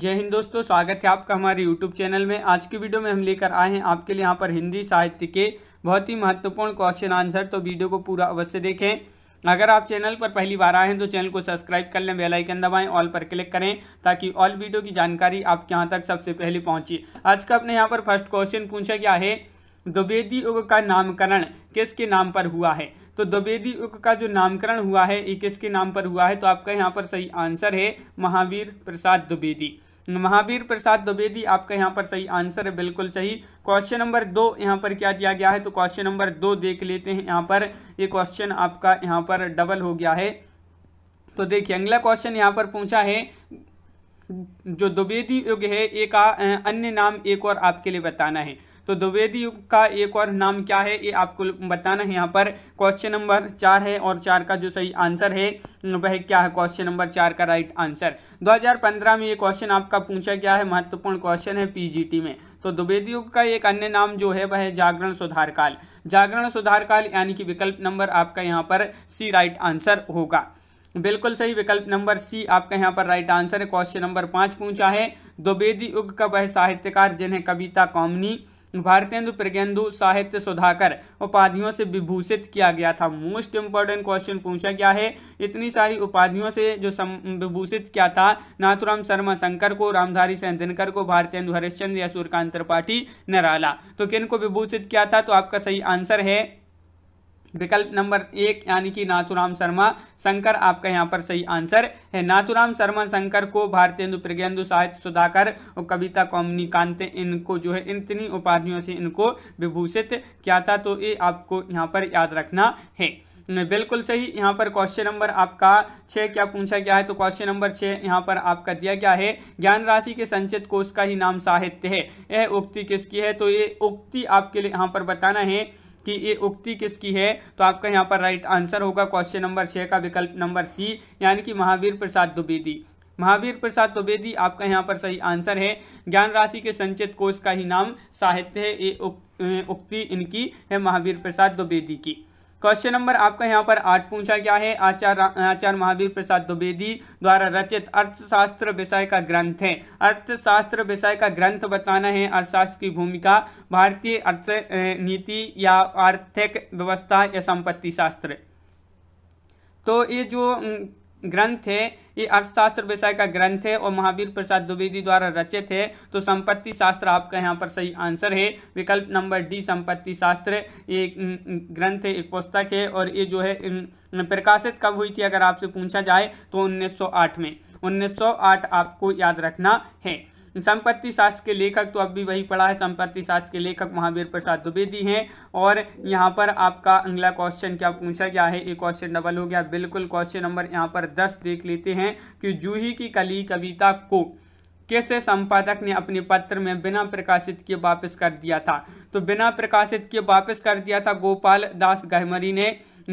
जय हिंद दोस्तों स्वागत है आपका हमारे यूट्यूब चैनल में आज की वीडियो में हम लेकर आए हैं आपके लिए यहाँ पर हिंदी साहित्य के बहुत ही महत्वपूर्ण क्वेश्चन आंसर तो वीडियो को पूरा अवश्य देखें अगर आप चैनल पर पहली बार आए हैं तो चैनल को सब्सक्राइब कर लें बेल आइकन दबाएं ऑल पर क्लिक करें ताकि ऑल वीडियो की जानकारी आपके यहाँ तक सबसे पहले पहुँची आज का अपने यहाँ पर फर्स्ट क्वेश्चन पूछा गया है द्विवेदी युग का नामकरण किसके नाम पर हुआ है तो द्विवेदी युग का जो नामकरण हुआ है ये किसके नाम पर हुआ है तो आपका यहाँ पर सही आंसर है महावीर प्रसाद द्विवेदी महावीर प्रसाद द्विवेदी आपका यहाँ पर सही आंसर है बिल्कुल सही क्वेश्चन नंबर दो यहाँ पर क्या दिया गया है तो क्वेश्चन नंबर दो देख लेते हैं यहाँ पर ये क्वेश्चन आपका यहाँ पर डबल हो गया है तो देखिए अगला क्वेश्चन यहाँ पर पूछा है जो द्विवेदी युग है एक अन्य नाम एक और आपके लिए बताना है तो द्विवेदी युग का एक और नाम क्या है ये आपको बताना है यहाँ पर क्वेश्चन नंबर चार है और चार का जो सही आंसर है वह क्या है क्वेश्चन नंबर चार का राइट आंसर 2015 में ये क्वेश्चन आपका पूछा गया है महत्वपूर्ण क्वेश्चन है पीजीटी में तो द्विवेदी युग का एक अन्य नाम जो है वह जागरण सुधार काल जागरण सुधार काल यानी कि विकल्प नंबर आपका यहाँ पर सी राइट आंसर होगा बिल्कुल सही विकल्प नंबर सी आपका यहाँ पर राइट आंसर है क्वेश्चन नंबर पाँच पूछा है द्विवेदी युग का वह साहित्यकार जिन्हें कविता कॉमनी भारतेंदु प्रज्ञेंदु साहित्य सुधाकर उपाधियों से विभूषित किया गया था मोस्ट इंपॉर्टेंट क्वेश्चन पूछा गया है इतनी सारी उपाधियों से जो विभूषित किया था नाथुराम शर्मा शंकर को रामधारी सिंह दिनकर को भारतेंदु हरिश्चंद्र या सूर्यकांत त्रिपाठी निराला तो किन को विभूषित किया था तो आपका सही आंसर है विकल्प नंबर एक यानी कि नाथुराम शर्मा शंकर आपका यहाँ पर सही आंसर है नाथुराम शर्मा शंकर को भारतीय प्रज्ञेंदु साहित्य सुधाकर और कविता कौमनी कांत इनको जो है इन तीन उपाधियों से इनको विभूषित किया था तो ये आपको यहाँ पर याद रखना है बिल्कुल सही यहाँ पर क्वेश्चन नंबर आपका छः क्या पूछा गया है तो क्वेश्चन नंबर छः यहाँ पर आपका दिया गया है ज्ञान राशि के संचित कोष का ही नाम साहित्य है यह उक्ति किसकी है तो ये उक्ति आपके लिए यहाँ पर बताना है कि ये उक्ति किसकी है तो आपका यहाँ पर राइट आंसर होगा क्वेश्चन नंबर छः का विकल्प नंबर सी यानी कि महावीर प्रसाद द्विवेदी महावीर प्रसाद द्विवेदी आपका यहाँ पर सही आंसर है ज्ञान राशि के संचित कोष का ही नाम साहित्य है ये उक्ति इनकी है महावीर प्रसाद द्विवेदी की क्वेश्चन नंबर आपका यहाँ पर आठ पूछा गया है आचार्य आचार्य महावीर प्रसाद द्विवेदी द्वारा रचित अर्थशास्त्र विषय का ग्रंथ है अर्थशास्त्र विषय का ग्रंथ बताना है अर्थशास्त्र की भूमिका भारतीय अर्थ नीति या आर्थिक व्यवस्था या संपत्ति शास्त्र तो ये जो ग्रंथ है ये अर्थशास्त्र विषय का ग्रंथ है और महावीर प्रसाद द्विवेदी द्वारा रचित है तो संपत्ति शास्त्र आपका यहाँ पर सही आंसर है विकल्प नंबर डी संपत्ति शास्त्र ये ग्रंथ है एक पुस्तक है और ये जो है प्रकाशित कब हुई थी अगर आपसे पूछा जाए तो 1908 में 1908 आपको याद रखना है संपत्ति शास्त्र के लेखक तो अब भी वही पढ़ा है संपत्ति शास्त्र के लेखक महावीर प्रसाद द्विवेदी हैं और यहाँ पर आपका अगला क्वेश्चन क्या पूछा गया है ये क्वेश्चन डबल हो गया बिल्कुल क्वेश्चन नंबर यहाँ पर दस देख लेते हैं कि जूही की कली कविता को किस संपादक ने अपने पत्र में बिना प्रकाशित किए वापस कर दिया था तो बिना प्रकाशित किए वापस कर दिया था गोपाल दास गहमरी ने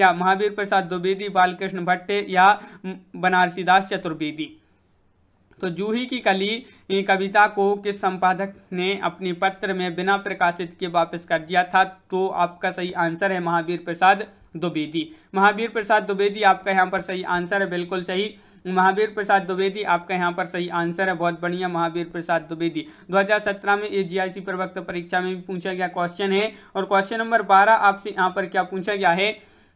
या महावीर प्रसाद द्विवेदी बालकृष्ण भट्ट या बनारसी दास चतुर्वेदी तो जूही की कली कविता को किस संपादक ने अपने पत्र में बिना प्रकाशित के वापस कर दिया था तो आपका सही आंसर है महावीर प्रसाद द्विवेदी महावीर प्रसाद द्विवेदी आपका यहाँ पर सही आंसर है बिल्कुल सही महावीर प्रसाद द्विवेदी आपका यहाँ पर सही आंसर है बहुत बढ़िया महावीर प्रसाद द्विवेदी 2017 में ये जीआईसी प्रवक्ता परीक्षा में भी पूछा गया क्वेश्चन है और क्वेश्चन नंबर 12 आपसे यहाँ पर क्या पूछा गया है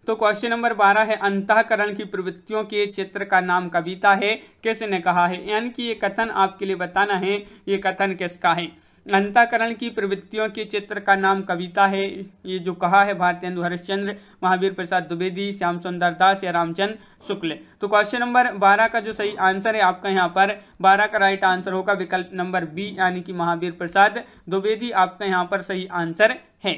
तो क्वेश्चन नंबर बारह है अंतकरण की प्रवृत्तियों के चित्र का नाम कविता है किसने कहा है यानी कि ये कथन आपके लिए बताना है ये कथन किसका है अंताकरण की प्रवृत्तियों के चित्र का नाम कविता है ये जो कहा है भारतेंदु हरिश्चंद्र महावीर प्रसाद द्विवेदी श्याम सुंदर दास या रामचंद्र शुक्ल तो क्वेश्चन नंबर बारह का जो सही आंसर है आपका यहाँ पर बारह का राइट आंसर होगा विकल्प नंबर बी यानी कि महावीर प्रसाद द्विवेदी आपका यहाँ पर सही आंसर है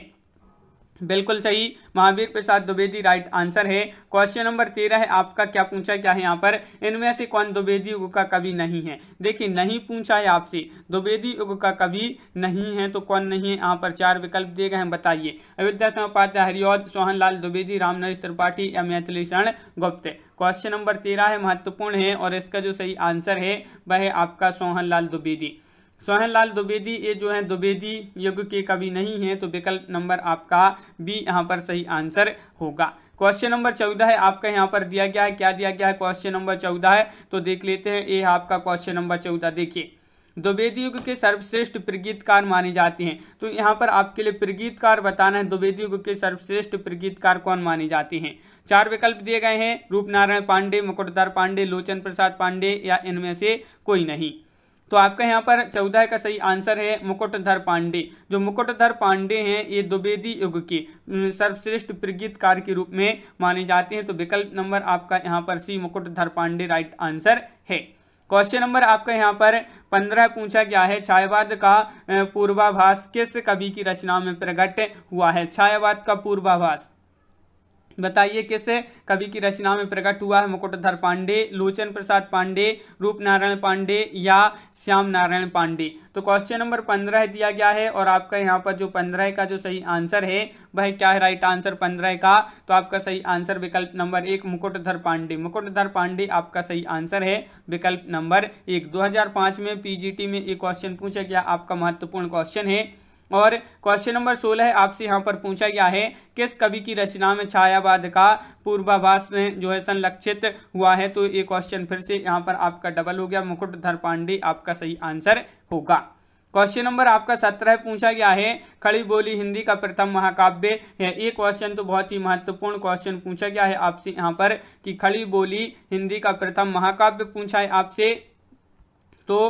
बिल्कुल सही महावीर प्रसाद द्विवेदी राइट आंसर है क्वेश्चन नंबर तेरह है आपका क्या पूछा क्या है यहाँ पर इनमें से कौन द्विवेदी युग का कवि नहीं है देखिए नहीं पूछा है आपसे द्विवेदी युग का कवि नहीं है तो कौन नहीं है यहाँ पर चार विकल्प दिए गए हैं बताइए अयोध्या हरिओद सोहन लाल द्विवेदी नरेश त्रिपाठी या मैथिली शरण गुप्त क्वेश्चन नंबर तेरह है महत्वपूर्ण है और इसका जो सही आंसर है वह है आपका सोहनलाल द्विवेदी सोहन लाल द्विवेदी ये जो है द्विवेदी युग के कवि नहीं है तो विकल्प नंबर आपका बी यहाँ पर सही आंसर होगा क्वेश्चन नंबर चौदह है आपका यहाँ पर दिया गया है क्या दिया गया है क्वेश्चन नंबर चौदह है तो देख लेते हैं ये आपका क्वेश्चन नंबर चौदह देखिए द्विवेदी युग के सर्वश्रेष्ठ प्रगीतकार माने जाते हैं तो यहाँ पर आपके लिए प्रगीतकार बताना है द्विवेदी युग के सर्वश्रेष्ठ प्रगीतकार कौन माने जाते हैं चार विकल्प दिए गए हैं रूपनारायण पांडे मुकुटदार पांडे लोचन प्रसाद पांडे या इनमें से कोई नहीं तो आपका यहाँ पर चौदह का सही आंसर है मुकुटधर पांडे जो मुकुटधर पांडे हैं ये द्विवेदी युग की सर्वश्रेष्ठ प्रगीतकार के रूप में माने जाते हैं तो विकल्प नंबर आपका यहाँ पर C Mukutdhar Pandey right answer है क्वेश्चन नंबर आपका यहाँ पर पंद्रह पूछा गया है छायावाद का पूर्वाभास किस कवि की रचना में प्रकट हुआ है छायावाद का पूर्वाभास बताइए किस कवि की रचना में प्रकट हुआ है मुकुटधर पांडे लोचन प्रसाद पांडे रूप नारायण पांडे या श्याम नारायण पांडे तो क्वेश्चन नंबर पंद्रह दिया गया है और आपका यहाँ पर जो पंद्रह का जो सही आंसर है वह क्या है राइट आंसर पंद्रह का तो आपका सही आंसर विकल्प नंबर एक मुकुटधर पांडे मुकुटधर पांडे आपका सही आंसर है विकल्प नंबर एक दो में पी में एक क्वेश्चन पूछा गया आपका महत्वपूर्ण क्वेश्चन है और क्वेश्चन नंबर सोलह आपसे यहाँ पर पूछा गया है किस कवि की रचना में छायावाद का पूर्वाभास जो है संलक्षित हुआ है तो ये क्वेश्चन फिर से यहाँ पर आपका डबल हो गया मुकुट धर पांडे आपका सही आंसर होगा क्वेश्चन नंबर आपका सत्रह पूछा गया है खड़ी बोली हिंदी का प्रथम महाकाव्य है ये क्वेश्चन तो बहुत ही महत्वपूर्ण क्वेश्चन पूछा गया है आपसे यहाँ पर कि खड़ी बोली हिंदी का प्रथम महाकाव्य पूछा है आपसे तो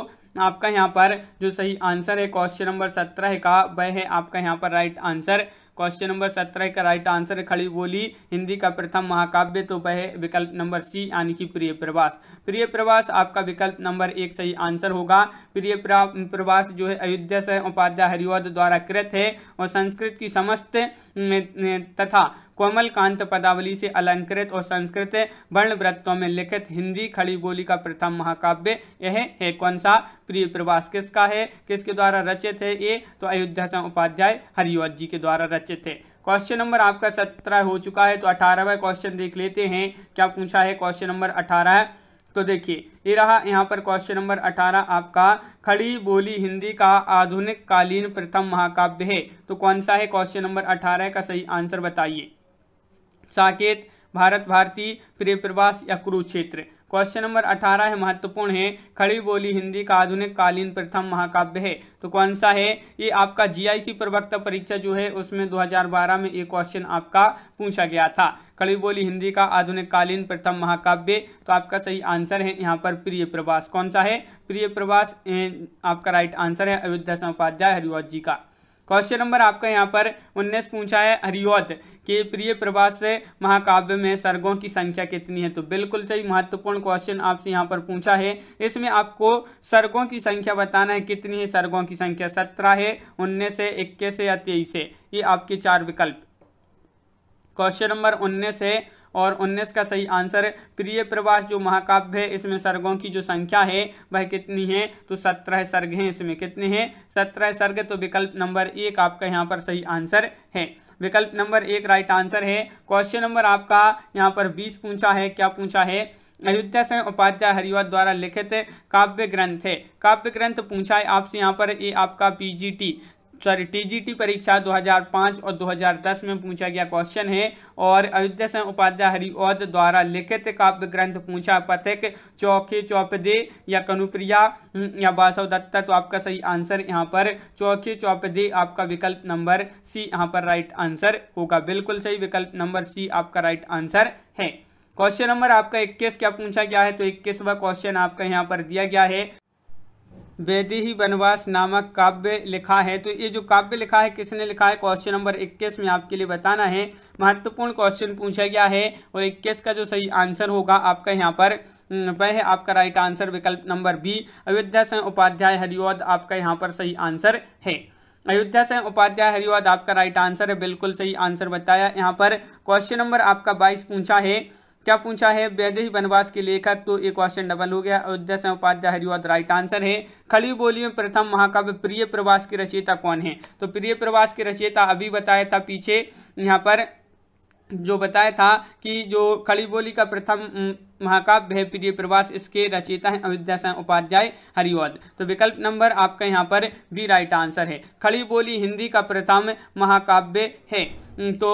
आपका यहाँ पर जो सही आंसर है क्वेश्चन नंबर सत्रह का वह है आपका यहाँ पर राइट आंसर क्वेश्चन नंबर सत्रह का राइट आंसर है खड़ी बोली हिंदी का प्रथम महाकाव्य तो वह विकल्प नंबर सी यानी कि प्रिय प्रवास प्रिय प्रवास आपका विकल्प नंबर एक सही आंसर होगा प्रिय प्रवास जो है अयोध्या से उपाध्याय हरिवद द्वारा कृत है और संस्कृत की समस्त तथा कोमल कांत पदावली से अलंकृत और संस्कृत वर्ण वृत्तों में लिखित हिंदी खड़ी बोली का प्रथम महाकाव्य यह है कौन सा प्रिय प्रवास किसका है किसके द्वारा रचित है ये तो अयोध्या उपाध्याय हरिओत जी के द्वारा रचित है क्वेश्चन नंबर आपका सत्रह हो चुका है तो अठारहवा क्वेश्चन देख लेते हैं क्या पूछा है क्वेश्चन नंबर अठारह तो देखिए ये रहा यहाँ पर क्वेश्चन नंबर अठारह आपका खड़ी बोली हिंदी का आधुनिक कालीन प्रथम महाकाव्य है तो कौन सा है क्वेश्चन नंबर अठारह का सही आंसर बताइए साकेत भारत भारती प्रिय प्रवास या कुरुक्षेत्र क्वेश्चन नंबर अठारह है महत्वपूर्ण है खड़ी बोली हिंदी का आधुनिक कालीन प्रथम महाकाव्य है तो कौन सा है ये आपका जीआईसी प्रवक्ता परीक्षा जो है उसमें 2012 में ये क्वेश्चन आपका पूछा गया था खड़ी बोली हिंदी का आधुनिक कालीन प्रथम महाकाव्य तो आपका सही आंसर है यहाँ पर प्रिय प्रवास कौन सा है प्रिय प्रवास आपका राइट आंसर है अयोध्या उपाध्याय हरिवत जी का क्वेश्चन नंबर आपका यहाँ पर उन्नीस पूछा है हरियोद के प्रिय प्रवास महाकाव्य में सर्गों की संख्या कितनी है तो बिल्कुल सही महत्वपूर्ण क्वेश्चन आपसे यहाँ पर पूछा है इसमें आपको सर्गों की संख्या बताना है कितनी है सर्गों की संख्या सत्रह है उन्नीस है इक्कीस है या तेईस है ये आपके चार विकल्प क्वेश्चन नंबर उन्नीस है और उन्नीस का सही आंसर प्रिय प्रवास जो महाकाव्य है इसमें सर्गों की जो संख्या है वह कितनी है तो सत्रह सर्ग हैं इसमें कितने हैं सत्रह सर्ग तो विकल्प नंबर एक आपका यहाँ पर सही आंसर है विकल्प नंबर एक राइट आंसर है क्वेश्चन नंबर आपका यहाँ पर बीस पूछा है क्या पूछा है अयोध्या से उपाध्याय हरिवत द्वारा लिखित काव्य ग्रंथ है काव्य ग्रंथ पूछा है आपसे यहाँ पर ये आपका पीजीटी सॉरी टीजीटी परीक्षा 2005 और 2010 में पूछा गया क्वेश्चन है और अयोध्या सिंह उपाध्याय हरिओद द्वारा लिखित काव्य ग्रंथ पूछा पथिक चौकी चौपदे या कनुप्रिया हम्म, या बासव दत्ता तो आपका सही आंसर यहाँ पर चौके चौपदे आपका विकल्प नंबर सी यहाँ पर राइट आंसर होगा बिल्कुल सही विकल्प नंबर सी आपका राइट आंसर है क्वेश्चन नंबर आपका 21 क्या पूछा गया है तो 21वां क्वेश्चन आपका यहाँ पर दिया गया है वेदे ही वनवास नामक काव्य लिखा है तो ये जो काव्य लिखा है किसने लिखा है क्वेश्चन नंबर 21 में आपके लिए बताना है महत्वपूर्ण क्वेश्चन पूछा गया है और 21 का जो सही आंसर होगा आपका यहाँ पर हम्म, वह है आपका राइट आंसर विकल्प नंबर बी अयोध्या से उपाध्याय हरिओद आपका यहाँ पर सही आंसर है अयोध्या से उपाध्याय हरिओद आपका राइट आंसर है बिल्कुल सही आंसर बताया यहाँ पर क्वेश्चन नंबर आपका बाईस पूछा है क्या पूछा है वैदेश वनवास के लेखक तो एक क्वेश्चन डबल हो गया अयोध्या से उपाध्याय हरिवाद राइट आंसर है खली बोली में प्रथम महाकाव्य प्रिय प्रवास की रचयिता कौन है तो प्रिय प्रवास की रचयिता अभी बताया था पीछे यहाँ पर जो बताया था कि जो खड़ी बोली का प्रथम महाकाव्य है प्रिय प्रवास इसके रचयिता हैं अयोध्या से उपाध्याय हरिवद तो विकल्प नंबर आपका यहाँ पर बी राइट आंसर है खड़ी बोली हिंदी का प्रथम महाकाव्य है तो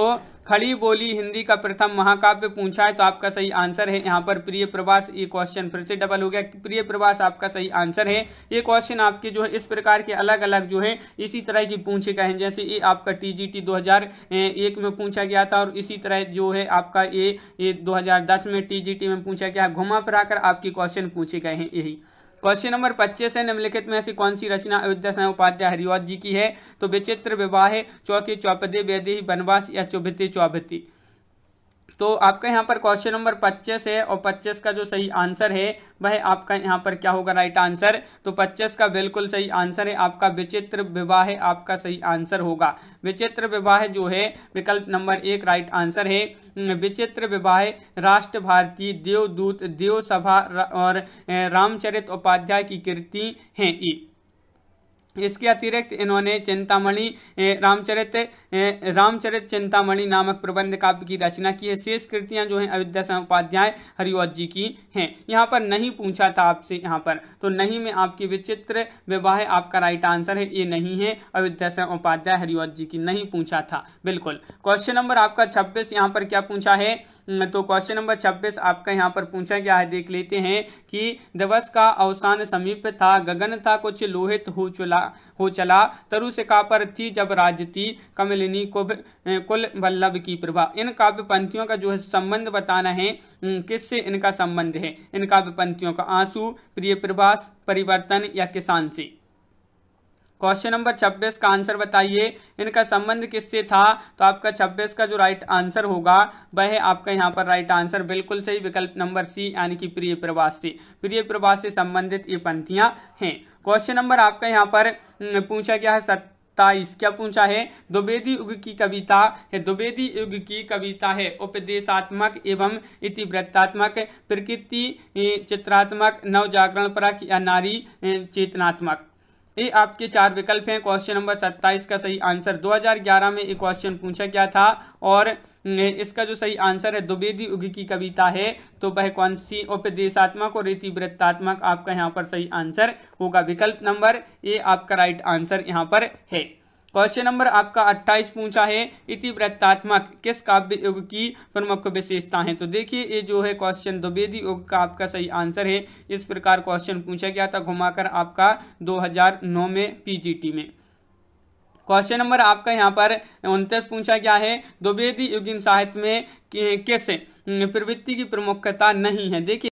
खड़ी बोली हिंदी का प्रथम महाकाव्य पूछा है तो आपका सही आंसर है यहाँ पर प्रिय प्रवास ये क्वेश्चन फिर से डबल हो गया प्रिय प्रवास आपका सही आंसर है ये क्वेश्चन आपके जो है इस प्रकार के अलग अलग जो है इसी तरह की पूछे गए हैं जैसे ये आपका टी जी टी में पूछा गया था और इसी तरह जो है आपका ये ये 2010 में टी में पूछा गया घुमा फिरा आपके क्वेश्चन पूछे गए हैं यही क्वेश्चन नंबर पच्चीस है निम्नलिखित में ऐसी कौन सी रचना अयोध्या साय उपाध्याय हरिवाद जी की है तो विचित्र विवाह चौकी चौपदी वेदी वनवास या चौभिति चौबती तो आपका यहाँ पर क्वेश्चन नंबर पच्चीस है और पच्चीस का जो सही आंसर है वह आपका यहाँ पर क्या होगा राइट आंसर तो पच्चीस का बिल्कुल सही आंसर है आपका विचित्र विवाह आपका सही आंसर होगा विचित्र विवाह जो है विकल्प नंबर एक राइट आंसर है विचित्र विवाह राष्ट्र भारती देवदूत देव सभा और रामचरित उपाध्याय की कृति है ई इसके अतिरिक्त इन्होंने चिंतामणि रामचरित रामचरित चिंतामणि नामक प्रबंध काव्य की रचना की है शेष कृतियां जो है अयोध्या उपाध्याय हरिवत जी की हैं यहाँ पर नहीं पूछा था आपसे यहाँ पर तो नहीं में आपकी विचित्र विवाह आपका राइट आंसर है ये नहीं है अयोध्या उपाध्याय हरिवत जी की नहीं पूछा था बिल्कुल क्वेश्चन नंबर आपका छब्बीस यहाँ पर क्या पूछा है हम्म, तो क्वेश्चन नंबर 26 आपका यहाँ पर पूछा गया है देख लेते हैं कि दिवस का अवसान समीप था गगन था कुछ लोहित हो चला हो चला तरु से कापर थी जब राजती कमल कुंडलिनी कुभ कुल वल्लभ की प्रभा इन काव्य पंक्तियों का जो है संबंध बताना है किससे इनका संबंध है इन काव्य पंक्तियों का आंसू प्रिय प्रभास परिवर्तन या किसान से क्वेश्चन नंबर 26 का आंसर बताइए इनका संबंध किससे था तो आपका 26 का जो राइट आंसर होगा वह आपका यहाँ पर राइट आंसर बिल्कुल सही विकल्प नंबर सी यानी कि प्रिय प्रवास से प्रिय प्रवास से संबंधित ये पंक्तियाँ हैं क्वेश्चन नंबर आपका यहाँ पर पूछा गया है सत्य ताईस क्या पूछा है द्विवेदी युग की कविता है द्विवेदी युग की कविता है उपदेशात्मक एवं इतिवृत्तात्मक प्रकृति चित्रात्मक नवजागरण परक या नारी चेतनात्मक ये आपके चार विकल्प हैं क्वेश्चन नंबर सत्ताईस का सही आंसर 2011 में एक क्वेश्चन पूछा गया था और इसका जो सही आंसर है द्विवेदी उग की कविता है तो वह कौन सी उपदेशात्मक और वृत्तात्मक आपका यहाँ पर सही आंसर होगा विकल्प नंबर ए आपका राइट आंसर यहाँ पर है क्वेश्चन नंबर आपका 28 पूछा है इति वृत्तात्मक किस काव्य युग की प्रमुख विशेषता है तो देखिए ये जो है क्वेश्चन द्विवेदी युग का आपका सही आंसर है इस प्रकार क्वेश्चन पूछा गया था घुमाकर आपका 2009 में पीजीटी में क्वेश्चन नंबर आपका यहाँ पर उनतीस पूछा गया है द्विवेदी युगिन साहित्य में किस हम्म, प्रवृत्ति की प्रमुखता नहीं है देखिए